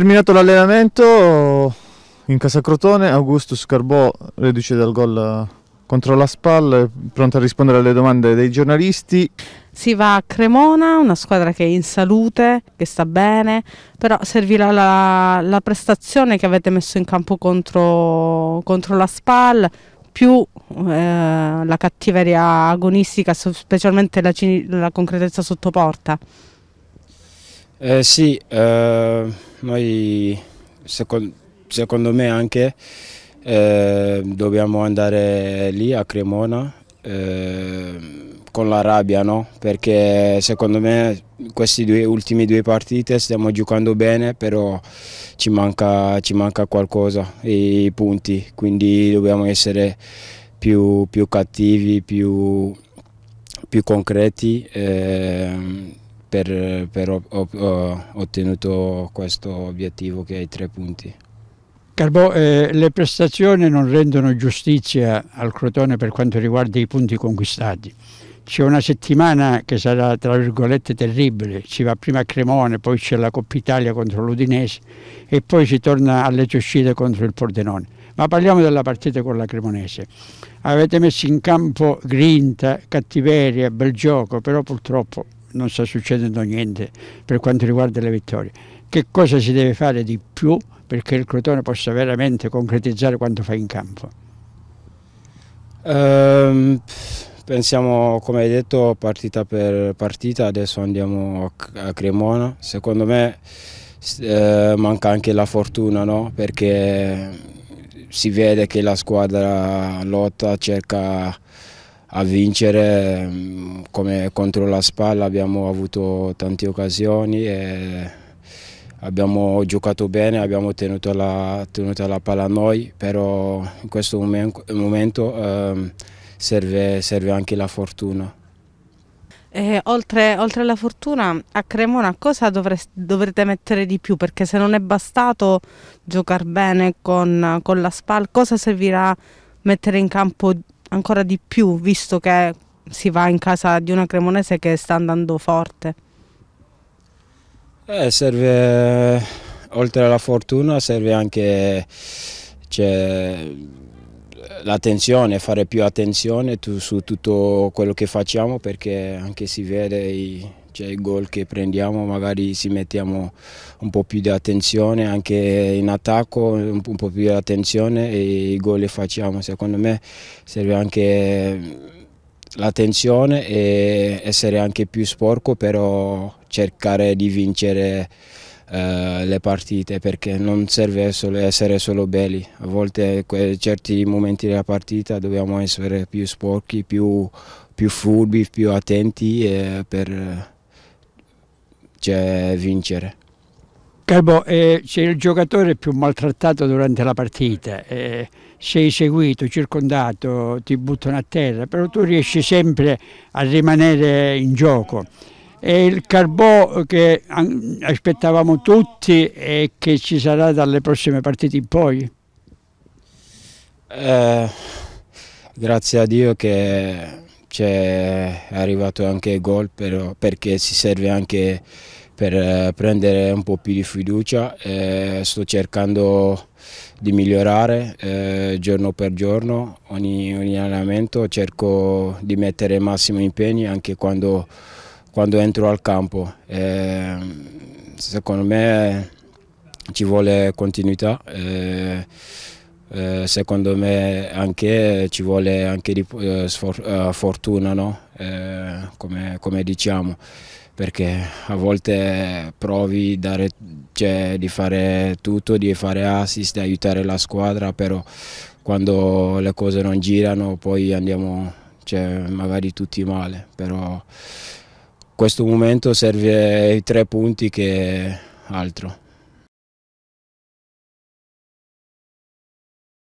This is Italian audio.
terminato l'allenamento in casa Crotone, Augustus Carbò, reduce dal gol contro la SPAL, pronto a rispondere alle domande dei giornalisti. Si va a Cremona, una squadra che è in salute, che sta bene, però servirà la, la prestazione che avete messo in campo contro, contro la SPAL, più eh, la cattiveria agonistica, specialmente la, la concretezza sottoporta. Eh, sì, eh, noi secondo, secondo, me anche eh, dobbiamo andare lì a Cremona eh, con la rabbia, no? perché secondo me queste due, ultime due partite stiamo giocando bene, però ci manca, ci manca qualcosa, i punti, quindi dobbiamo essere più, più cattivi, più, più concreti ehm, per, per ho, ho ottenuto questo obiettivo che è i tre punti. Carbò, eh, le prestazioni non rendono giustizia al Crotone per quanto riguarda i punti conquistati. C'è una settimana che sarà tra virgolette terribile, si va prima a Cremone, poi c'è la Coppa Italia contro l'Udinese e poi si torna alle Cioscide contro il Pordenone. Ma parliamo della partita con la Cremonese. Avete messo in campo grinta, cattiveria, bel gioco, però purtroppo non sta succedendo niente per quanto riguarda le vittorie. Che cosa si deve fare di più perché il Crotone possa veramente concretizzare quanto fa in campo? Um, pensiamo, come hai detto, partita per partita, adesso andiamo a Cremona. Secondo me eh, manca anche la fortuna, no? perché si vede che la squadra lotta, cerca a vincere mm, come contro la Spalla abbiamo avuto tante occasioni e abbiamo giocato bene, abbiamo tenuto la, tenuto la palla noi, però in questo momento, momento eh, serve, serve, anche la fortuna. Eh, oltre, oltre, alla fortuna, a Cremona cosa dovreste, dovrete mettere di più? Perché se non è bastato giocare bene con, con la spalla cosa servirà mettere in campo ancora di più visto che si va in casa di una cremonese che sta andando forte? Eh, serve, oltre alla fortuna, serve anche cioè, l'attenzione, fare più attenzione su tutto quello che facciamo perché anche si vede i, cioè, i gol che prendiamo, magari ci mettiamo un po' più di attenzione anche in attacco, un po' più di attenzione e i gol li facciamo. Secondo me serve anche l'attenzione e essere anche più sporco, però cercare di vincere eh, le partite perché non serve solo essere solo belli, a volte in certi momenti della partita dobbiamo essere più sporchi, più, più furbi, più attenti eh, per cioè, vincere. Calbo, eh, sei il giocatore più maltrattato durante la partita, eh, sei seguito, circondato, ti buttano a terra, però tu riesci sempre a rimanere in gioco e il carbò che aspettavamo tutti e che ci sarà dalle prossime partite in poi? Eh, grazie a Dio che è arrivato anche il gol però, perché si serve anche per eh, prendere un po' più di fiducia. Eh, sto cercando di migliorare eh, giorno per giorno, ogni, ogni allenamento cerco di mettere massimo impegno anche quando quando entro al campo. E ehm, secondo me ci vuole continuità. E eh, eh, secondo me anche ci vuole anche di, eh, fortuna, no? come, come, diciamo, perché a volte provi dare, cioè, di fare tutto, di fare assist, di aiutare la squadra, però quando le cose non girano poi andiamo cioè, magari tutti male. Però questo momento serve i tre punti che altro.